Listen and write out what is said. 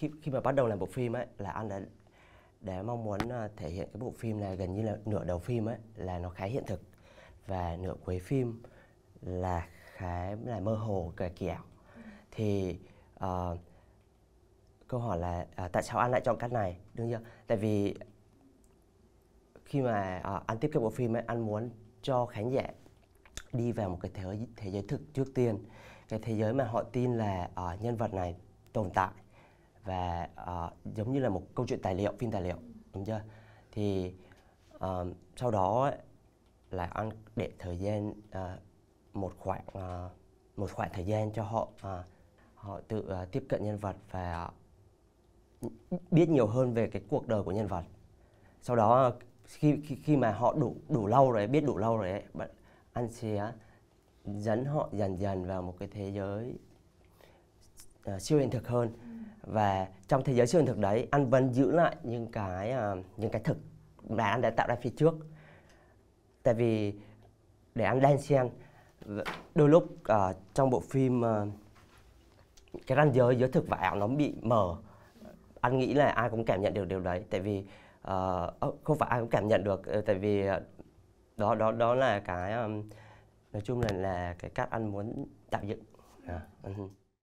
khi khi mà bắt đầu làm bộ phim ấy là anh đã để mong muốn ờ, thể hiện cái bộ phim này gần như là nửa đầu phim ấy là nó khá hiện thực và nửa cuối phim là khá là mơ hồ cờ kẹo thì uh, câu hỏi là uh, tại sao anh lại chọn cách này đương nhiên tại vì khi mà uh, anh tiếp cái bộ phim ấy anh muốn cho khán giả đi vào một cái thế, thế giới thực trước tiên cái thế giới mà họ tin là uh, nhân vật này tồn tại và uh, giống như là một câu chuyện tài liệu phim tài liệu đúng chưa thì uh, sau đó là ăn để thời gian uh, một khoảng uh, một khoảng thời gian cho họ uh, họ tự uh, tiếp cận nhân vật và uh, biết nhiều hơn về cái cuộc đời của nhân vật sau đó khi khi, khi mà họ đủ đủ lâu rồi biết đủ lâu rồi ấy, ăn anh sẽ dẫn họ dần dần vào một cái thế giới uh, siêu hiện thực hơn và trong thế giới siêu hiện thực đấy anh vẫn giữ lại những cái uh, những cái thực mà anh đã tạo ra phía trước tại vì để anh đan xen đôi lúc uh, trong bộ phim uh, cái ranh giới giữa thực và ảo nó bị mờ anh nghĩ là ai cũng cảm nhận được điều đấy tại vì uh, không phải ai cũng cảm nhận được ờ, tại vì uh, đó đó đó là cái um, nói chung là là cái cách anh muốn tạo dựng à. Uh ừ -huh.